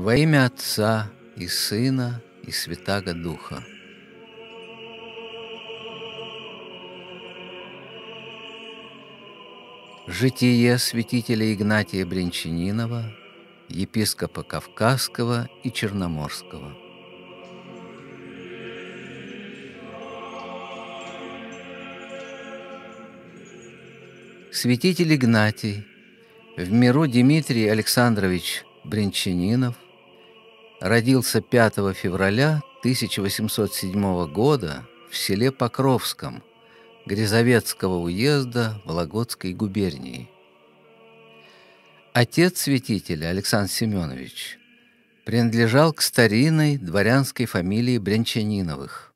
Во имя Отца и Сына и Святаго Духа. Житие святителя Игнатия Бринчанинова, епископа Кавказского и Черноморского. Святитель Игнатий, в миру Дмитрий Александрович Бринчанинов – родился 5 февраля 1807 года в селе Покровском Грязовецкого уезда Вологодской губернии. Отец святителя Александр Семенович принадлежал к старинной дворянской фамилии Брянчаниновых.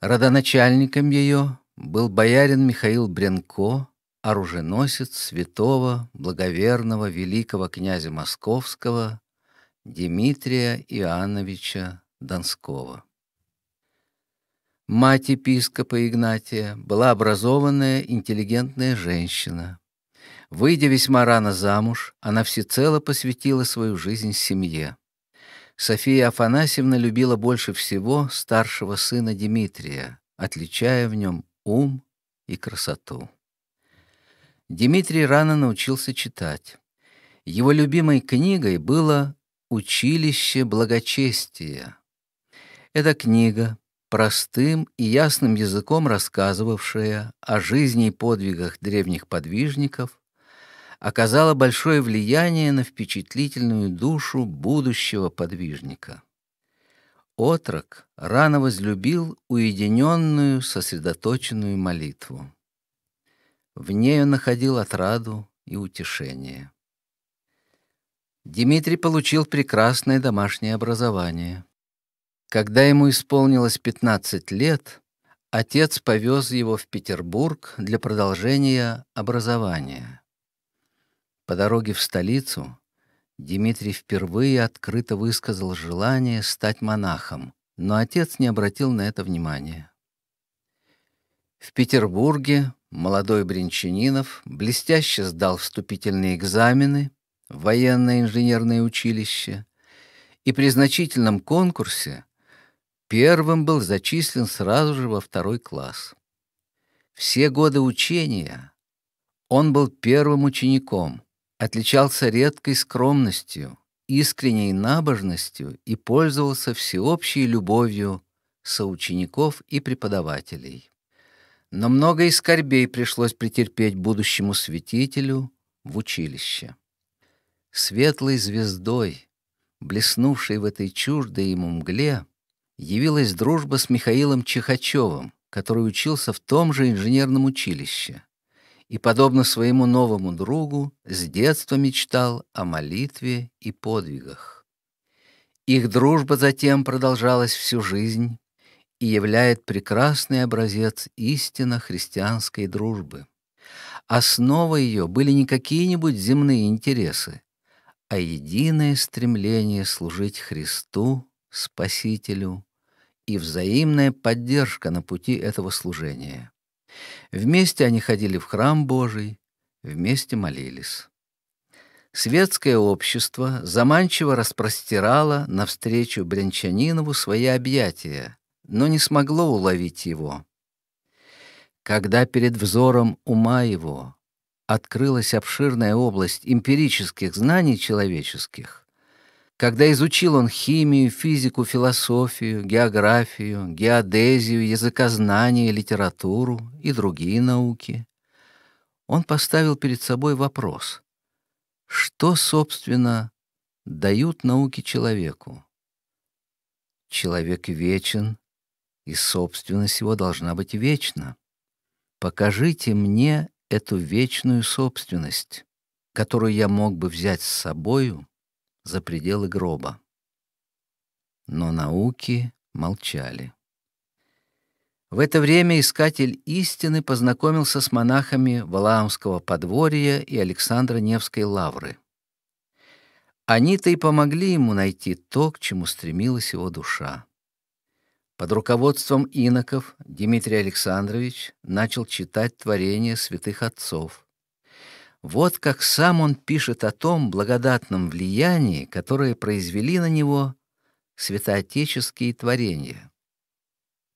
Родоначальником ее был боярин Михаил Бренко, оруженосец святого, благоверного великого князя Московского Дмитрия Иоанновича Донского. Мать епископа Игнатия была образованная, интеллигентная женщина. Выйдя весьма рано замуж, она всецело посвятила свою жизнь семье. София Афанасьевна любила больше всего старшего сына Дмитрия, отличая в нем ум и красоту. Дмитрий рано научился читать. Его любимой книгой было Училище благочестия. Эта книга, простым и ясным языком рассказывавшая о жизни и подвигах древних подвижников, оказала большое влияние на впечатлительную душу будущего подвижника. Отрок рано возлюбил уединенную, сосредоточенную молитву. В ней находил отраду и утешение. Дмитрий получил прекрасное домашнее образование. Когда ему исполнилось 15 лет, отец повез его в Петербург для продолжения образования. По дороге в столицу Дмитрий впервые открыто высказал желание стать монахом, но отец не обратил на это внимания. В Петербурге молодой Бринчанинов блестяще сдал вступительные экзамены военное инженерное училище, и при значительном конкурсе первым был зачислен сразу же во второй класс. Все годы учения он был первым учеником, отличался редкой скромностью, искренней набожностью и пользовался всеобщей любовью соучеников и преподавателей. Но много и скорбей пришлось претерпеть будущему святителю в училище светлой звездой, блеснувшей в этой чуждой ему мгле, явилась дружба с Михаилом Чехачевым, который учился в том же инженерном училище и, подобно своему новому другу, с детства мечтал о молитве и подвигах. Их дружба затем продолжалась всю жизнь и являет прекрасный образец истинно христианской дружбы. Основой ее были не какие-нибудь земные интересы, а единое стремление служить Христу, Спасителю, и взаимная поддержка на пути этого служения. Вместе они ходили в храм Божий, вместе молились. Светское общество заманчиво распростирало навстречу Брянчанинову свои объятия, но не смогло уловить его. Когда перед взором ума его открылась обширная область эмпирических знаний человеческих. Когда изучил он химию, физику, философию, географию, геодезию, языкознание, литературу и другие науки, он поставил перед собой вопрос, что, собственно, дают науки человеку? Человек вечен, и собственность его должна быть вечна. Покажите мне эту вечную собственность, которую я мог бы взять с собою за пределы гроба. Но науки молчали. В это время искатель истины познакомился с монахами Валаамского подворья и Александра Невской лавры. Они-то и помогли ему найти то, к чему стремилась его душа. Под руководством иноков Дмитрий Александрович начал читать творения святых отцов. Вот как сам он пишет о том благодатном влиянии, которое произвели на него святоотеческие творения.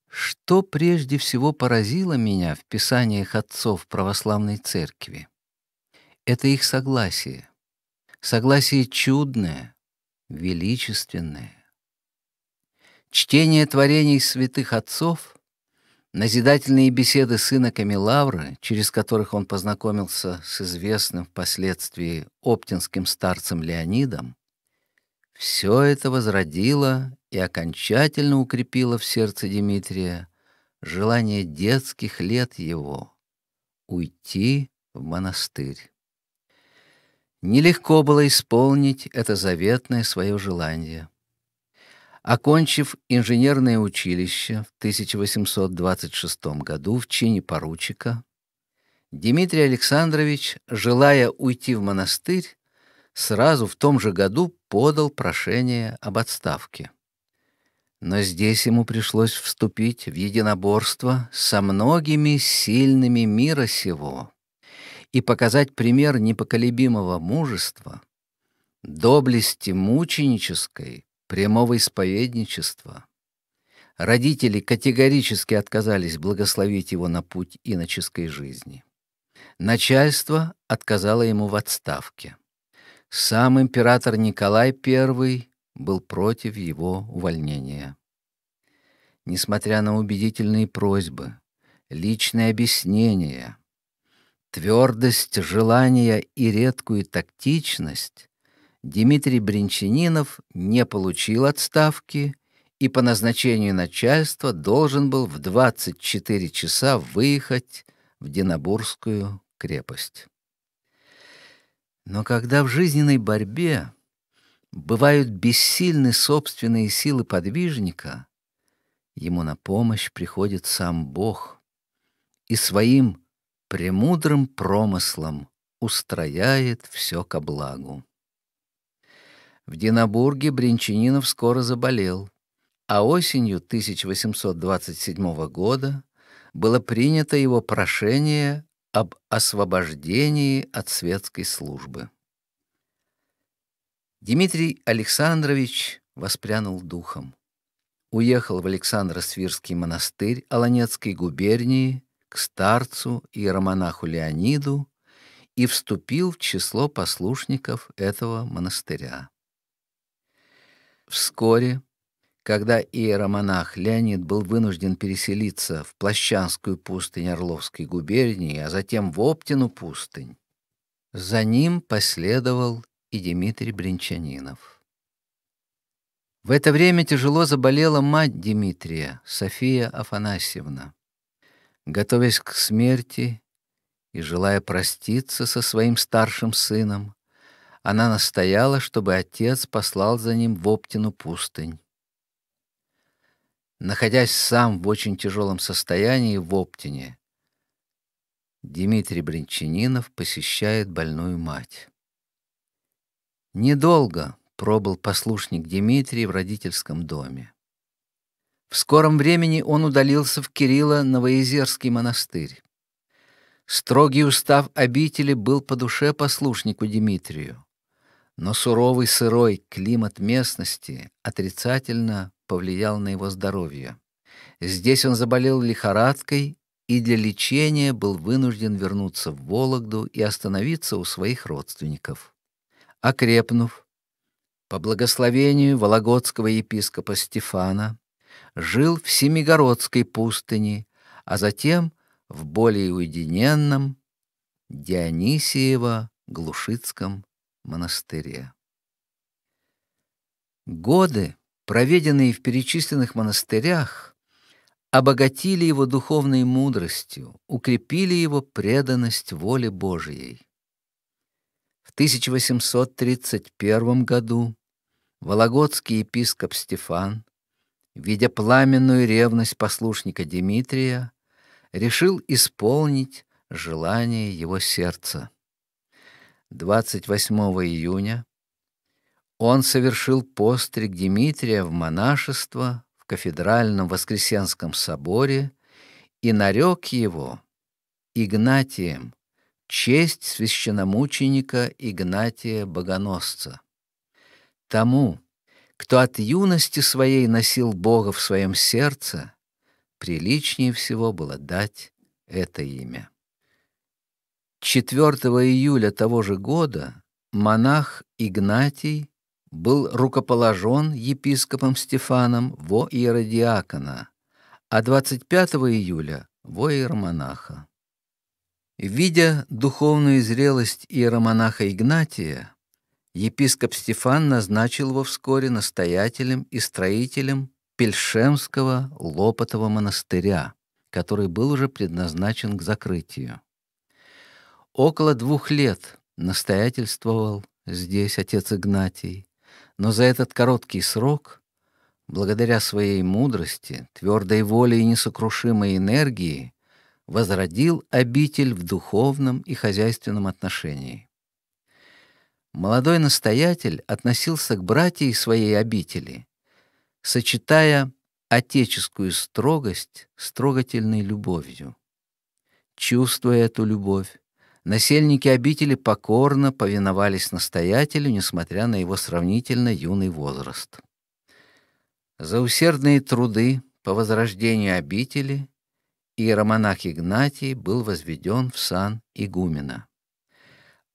Что прежде всего поразило меня в писаниях отцов православной церкви? Это их согласие. Согласие чудное, величественное. Чтение творений святых отцов, назидательные беседы сына Камилавры, через которых он познакомился с известным впоследствии оптинским старцем Леонидом, все это возродило и окончательно укрепило в сердце Дмитрия желание детских лет его уйти в монастырь. Нелегко было исполнить это заветное свое желание. Окончив инженерное училище в 1826 году в чине поручика, Дмитрий Александрович, желая уйти в монастырь, сразу в том же году подал прошение об отставке. Но здесь ему пришлось вступить в единоборство со многими сильными мира сего и показать пример непоколебимого мужества, доблести мученической, прямого исповедничества. Родители категорически отказались благословить его на путь иноческой жизни. Начальство отказало ему в отставке. Сам император Николай I был против его увольнения. Несмотря на убедительные просьбы, личные объяснения, твердость желания и редкую тактичность, Дмитрий Бринчанинов не получил отставки и по назначению начальства должен был в 24 часа выехать в Динабурскую крепость. Но когда в жизненной борьбе бывают бессильны собственные силы подвижника, ему на помощь приходит сам Бог и своим премудрым промыслом устрояет все ко благу. В Динабурге Бринчанинов скоро заболел, а осенью 1827 года было принято его прошение об освобождении от светской службы. Дмитрий Александрович воспрянул духом. Уехал в Александро-Свирский монастырь Аланецкой губернии к старцу и романаху Леониду и вступил в число послушников этого монастыря. Вскоре, когда иеромонах Леонид был вынужден переселиться в Плащанскую пустынь Орловской губернии, а затем в Оптину пустынь, за ним последовал и Дмитрий Бринчанинов. В это время тяжело заболела мать Дмитрия, София Афанасьевна. Готовясь к смерти и желая проститься со своим старшим сыном, она настояла, чтобы отец послал за ним в Оптину пустынь. Находясь сам в очень тяжелом состоянии в Оптине, Дмитрий Бринчанинов посещает больную мать. Недолго пробыл послушник Дмитрий в родительском доме. В скором времени он удалился в Кирилло-Новоезерский монастырь. Строгий устав обители был по душе послушнику Дмитрию но суровый сырой климат местности отрицательно повлиял на его здоровье. Здесь он заболел лихорадкой и для лечения был вынужден вернуться в Вологду и остановиться у своих родственников. Окрепнув, по благословению вологодского епископа Стефана, жил в Семигородской пустыне, а затем в более уединенном Дионисиево-Глушицком монастыре. Годы, проведенные в перечисленных монастырях, обогатили его духовной мудростью, укрепили его преданность воле Божьей. В 1831 году Вологодский епископ Стефан, видя пламенную ревность послушника Дмитрия, решил исполнить желание его сердца. 28 июня он совершил постриг Дмитрия в монашество в кафедральном Воскресенском соборе и нарек его Игнатием, честь священномученика Игнатия Богоносца. Тому, кто от юности своей носил Бога в своем сердце, приличнее всего было дать это имя. 4 июля того же года монах Игнатий был рукоположен епископом Стефаном во иеродиакона, а 25 июля — во иеромонаха. Видя духовную зрелость иеромонаха Игнатия, епископ Стефан назначил его вскоре настоятелем и строителем Пельшемского Лопотова монастыря, который был уже предназначен к закрытию. Около двух лет настоятельствовал здесь отец Игнатий, но за этот короткий срок, благодаря своей мудрости, твердой воле и несокрушимой энергии, возродил обитель в духовном и хозяйственном отношении. Молодой настоятель относился к братьям своей обители, сочетая отеческую строгость с трогательной любовью. Чувствуя эту любовь, Насельники обители покорно повиновались настоятелю, несмотря на его сравнительно юный возраст. За усердные труды по возрождению обители иеромонах Игнатий был возведен в сан игумена.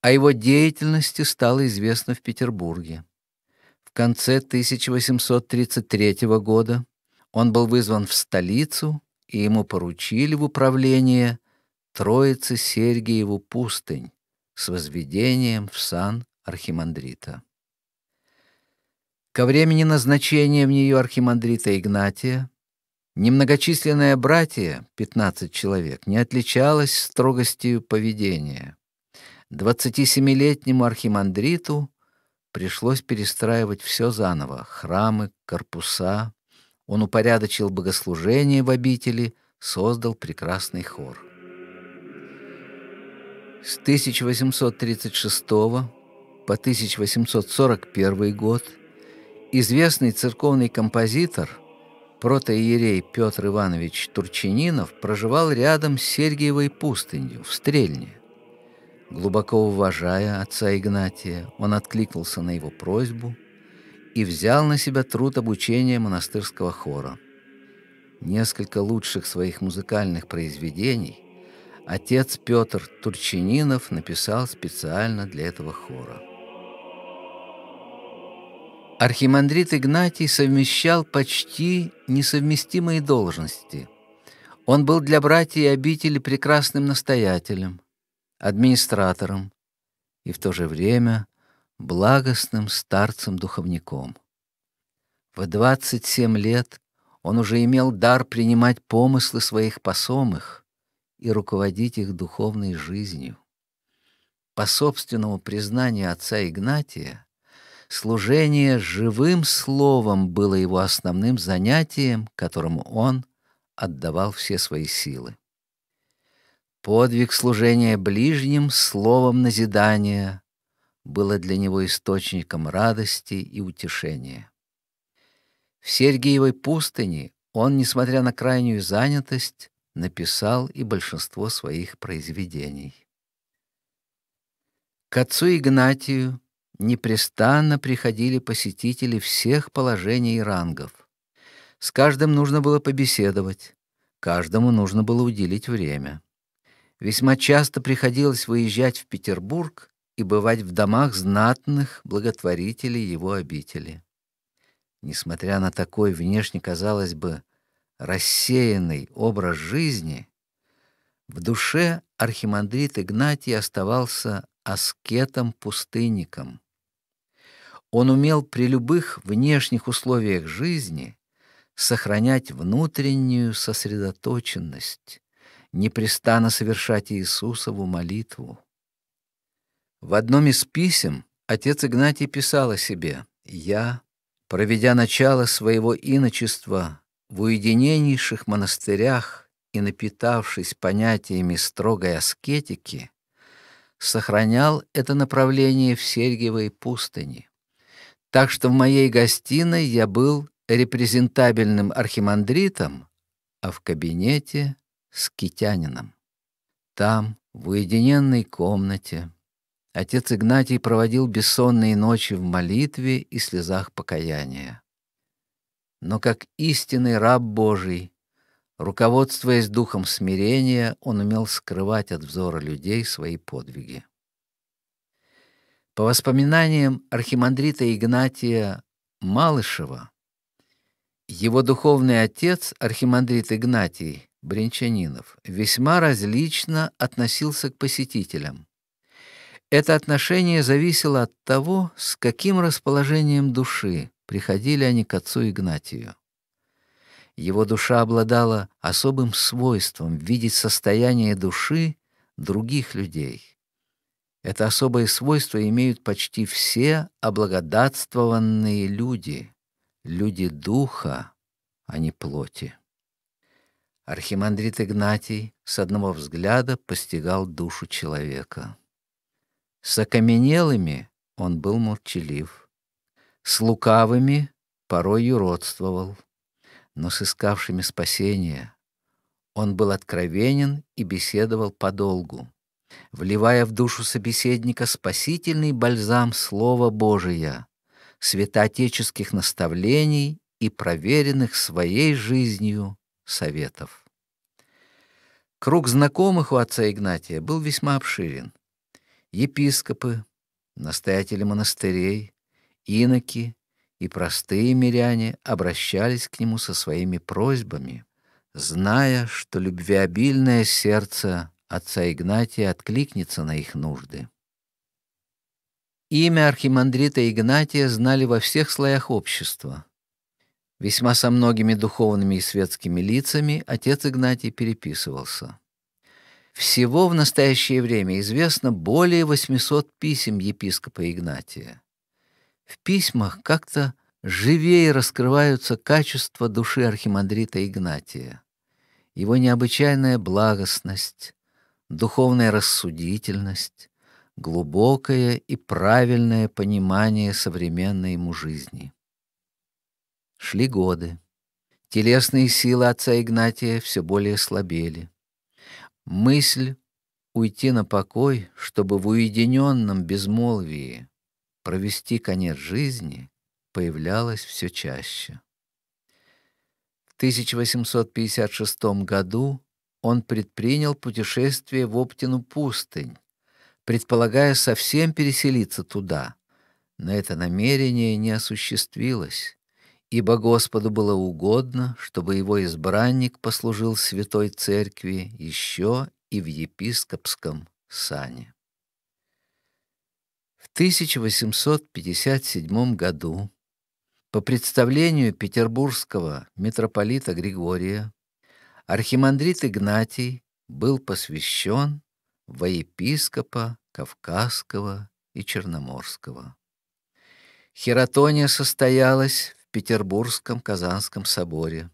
О его деятельности стало известно в Петербурге. В конце 1833 года он был вызван в столицу, и ему поручили в управление – строится Сергиеву пустынь с возведением в сан архимандрита. Ко времени назначения в нее архимандрита Игнатия немногочисленное братье, 15 человек, не отличалось строгостью поведения. 27-летнему архимандриту пришлось перестраивать все заново — храмы, корпуса. Он упорядочил богослужение в обители, создал прекрасный хор — с 1836 по 1841 год известный церковный композитор, протоиерей Петр Иванович Турчининов проживал рядом с Сергиевой пустынью в Стрельне. Глубоко уважая отца Игнатия, он откликнулся на его просьбу и взял на себя труд обучения монастырского хора. Несколько лучших своих музыкальных произведений – отец Петр Турчининов написал специально для этого хора. Архимандрит Игнатий совмещал почти несовместимые должности. Он был для братьев обители прекрасным настоятелем, администратором и в то же время благостным старцем-духовником. В 27 лет он уже имел дар принимать помыслы своих посомых и руководить их духовной жизнью. По собственному признанию отца Игнатия, служение живым словом было его основным занятием, которому он отдавал все свои силы. Подвиг служения ближним словом назидания было для него источником радости и утешения. В Сергиевой пустыне он, несмотря на крайнюю занятость, написал и большинство своих произведений. К отцу Игнатию непрестанно приходили посетители всех положений и рангов. С каждым нужно было побеседовать, каждому нужно было уделить время. Весьма часто приходилось выезжать в Петербург и бывать в домах знатных благотворителей его обители. Несмотря на такой внешне, казалось бы, рассеянный образ жизни, в душе архимандрит Игнатий оставался аскетом-пустынником. Он умел при любых внешних условиях жизни сохранять внутреннюю сосредоточенность, непрестанно совершать Иисусову молитву. В одном из писем отец Игнатий писал о себе «Я, проведя начало своего иночества в уединеннейших монастырях и напитавшись понятиями строгой аскетики, сохранял это направление в Сергиевой пустыне. Так что в моей гостиной я был репрезентабельным архимандритом, а в кабинете — скитянином. Там, в уединенной комнате, отец Игнатий проводил бессонные ночи в молитве и слезах покаяния но как истинный раб Божий. Руководствуясь духом смирения, он умел скрывать от взора людей свои подвиги. По воспоминаниям архимандрита Игнатия Малышева, его духовный отец, архимандрит Игнатий Бринчанинов, весьма различно относился к посетителям. Это отношение зависело от того, с каким расположением души, приходили они к отцу Игнатию. Его душа обладала особым свойством видеть состояние души других людей. Это особое свойство имеют почти все облагодатствованные люди, люди духа, а не плоти. Архимандрит Игнатий с одного взгляда постигал душу человека. С окаменелыми он был молчалив с лукавыми порой юродствовал, но с искавшими спасения он был откровенен и беседовал подолгу, вливая в душу собеседника спасительный бальзам Слова Божия, святоотеческих наставлений и проверенных своей жизнью советов. Круг знакомых у отца Игнатия был весьма обширен. Епископы, настоятели монастырей, Иноки и простые миряне обращались к нему со своими просьбами, зная, что любвеобильное сердце отца Игнатия откликнется на их нужды. Имя архимандрита Игнатия знали во всех слоях общества. Весьма со многими духовными и светскими лицами отец Игнатий переписывался. Всего в настоящее время известно более 800 писем епископа Игнатия. В письмах как-то живее раскрываются качества души архимандрита Игнатия, его необычайная благостность, духовная рассудительность, глубокое и правильное понимание современной ему жизни. Шли годы. Телесные силы отца Игнатия все более слабели. Мысль уйти на покой, чтобы в уединенном безмолвии провести конец жизни появлялось все чаще. В 1856 году он предпринял путешествие в Оптину пустынь, предполагая совсем переселиться туда. Но это намерение не осуществилось, ибо Господу было угодно, чтобы его избранник послужил святой церкви еще и в епископском сане. В 1857 году по представлению петербургского митрополита Григория архимандрит Игнатий был посвящен во епископа Кавказского и Черноморского. Хератония состоялась в Петербургском Казанском соборе.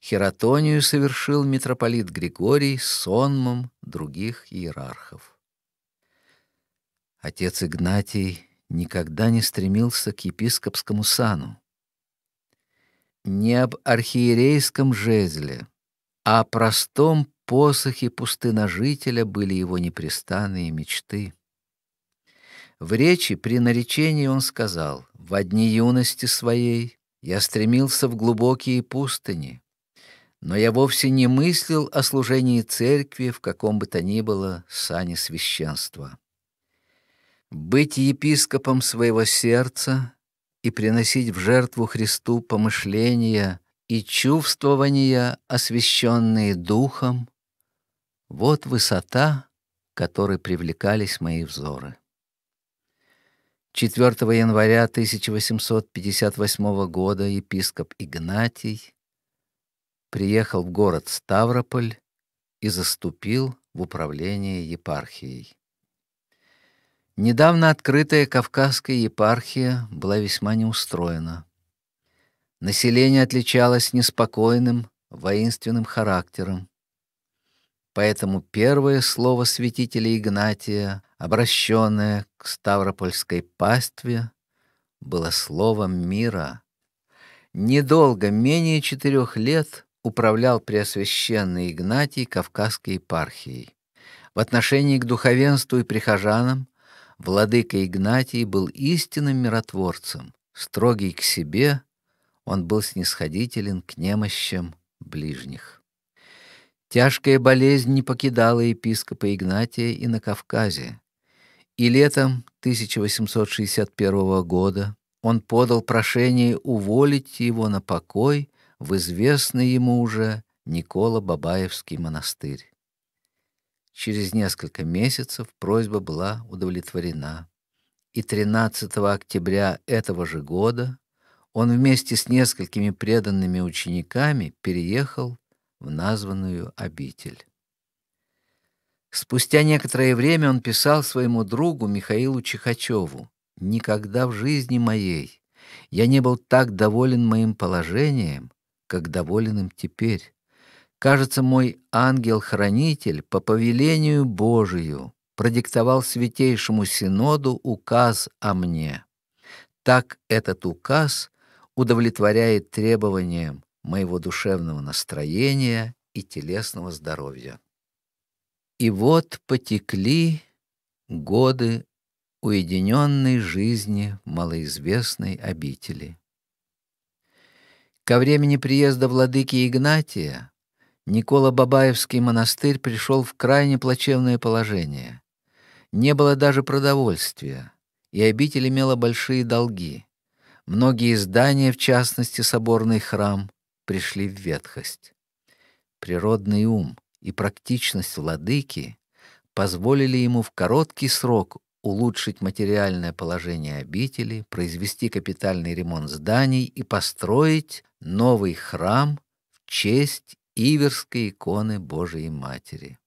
Хератонию совершил митрополит Григорий с сонмом других иерархов. Отец Игнатий никогда не стремился к епископскому сану. Не об архиерейском жезле, а о простом посохе пустыножителя были его непрестанные мечты. В речи при наречении он сказал, «В одни юности своей я стремился в глубокие пустыни, но я вовсе не мыслил о служении церкви в каком бы то ни было сане священства. Быть епископом своего сердца и приносить в жертву Христу помышления и чувствования, освященные Духом, вот высота, которой привлекались мои взоры. 4 января 1858 года епископ Игнатий приехал в город Ставрополь и заступил в управление епархией. Недавно открытая Кавказская епархия была весьма неустроена. Население отличалось неспокойным, воинственным характером. Поэтому первое слово святителя Игнатия, обращенное к Ставропольской пастве, было словом мира. Недолго, менее четырех лет, управлял Преосвященный Игнатий Кавказской епархией. В отношении к духовенству и прихожанам Владыка Игнатий был истинным миротворцем, строгий к себе, он был снисходителен к немощам ближних. Тяжкая болезнь не покидала епископа Игнатия и на Кавказе. И летом 1861 года он подал прошение уволить его на покой в известный ему уже Никола-Бабаевский монастырь. Через несколько месяцев просьба была удовлетворена. И 13 октября этого же года он вместе с несколькими преданными учениками переехал в названную обитель. Спустя некоторое время он писал своему другу Михаилу Чехачеву «Никогда в жизни моей я не был так доволен моим положением, как доволен им теперь. Кажется, мой ангел-хранитель по повелению Божию продиктовал Святейшему Синоду указ о мне. Так этот указ удовлетворяет требованиям моего душевного настроения и телесного здоровья. И вот потекли годы уединенной жизни малоизвестной обители. Ко времени приезда владыки Игнатия Никола-Бабаевский монастырь пришел в крайне плачевное положение. Не было даже продовольствия, и обитель имела большие долги. Многие здания, в частности соборный храм, пришли в ветхость. Природный ум и практичность владыки позволили ему в короткий срок улучшить материальное положение обители, произвести капитальный ремонт зданий и построить новый храм в честь иверской иконы Божией Матери.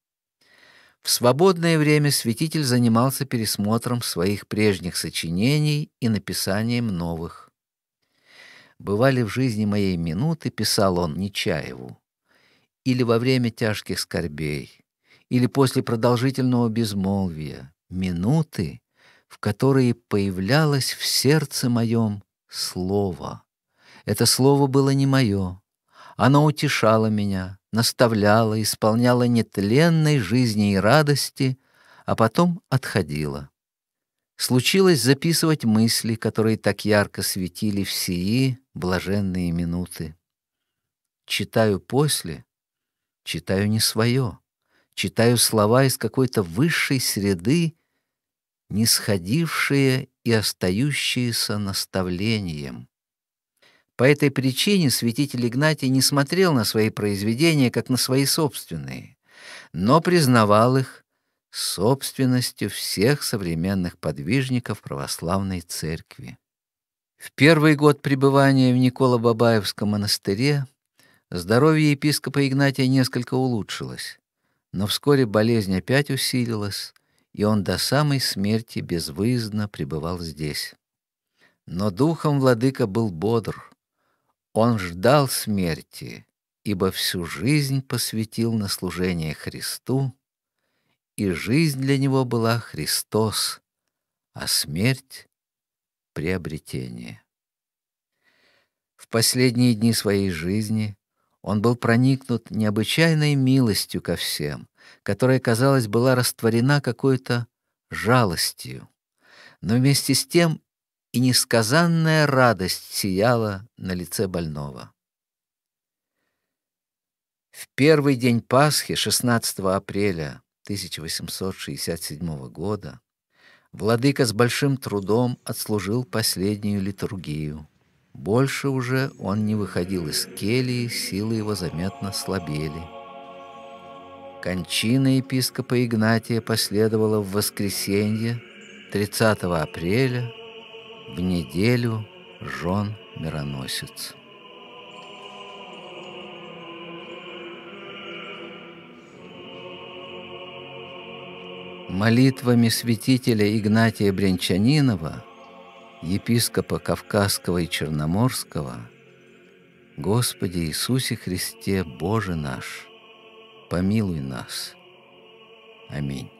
В свободное время святитель занимался пересмотром своих прежних сочинений и написанием новых. «Бывали в жизни моей минуты», — писал он Нечаеву, «или во время тяжких скорбей, или после продолжительного безмолвия, минуты, в которые появлялось в сердце моем слово. Это слово было не мое, оно утешало меня, наставляло, исполняло нетленной жизни и радости, а потом отходило. Случилось записывать мысли, которые так ярко светили в сии блаженные минуты. Читаю после, читаю не свое, читаю слова из какой-то высшей среды, не и остающиеся наставлением. По этой причине святитель Игнатий не смотрел на свои произведения, как на свои собственные, но признавал их собственностью всех современных подвижников православной церкви. В первый год пребывания в Николо-Бабаевском монастыре здоровье епископа Игнатия несколько улучшилось, но вскоре болезнь опять усилилась, и он до самой смерти безвыездно пребывал здесь. Но духом владыка был бодр, он ждал смерти, ибо всю жизнь посвятил на служение Христу, и жизнь для него была Христос, а смерть — приобретение. В последние дни своей жизни он был проникнут необычайной милостью ко всем, которая, казалось, была растворена какой-то жалостью, но вместе с тем и несказанная радость сияла на лице больного. В первый день Пасхи, 16 апреля 1867 года, владыка с большим трудом отслужил последнюю литургию. Больше уже он не выходил из келии, силы его заметно слабели. Кончина епископа Игнатия последовала в воскресенье 30 апреля в неделю жен мироносец. Молитвами святителя Игнатия Брянчанинова, епископа Кавказского и Черноморского, Господи Иисусе Христе, Боже наш, помилуй нас. Аминь.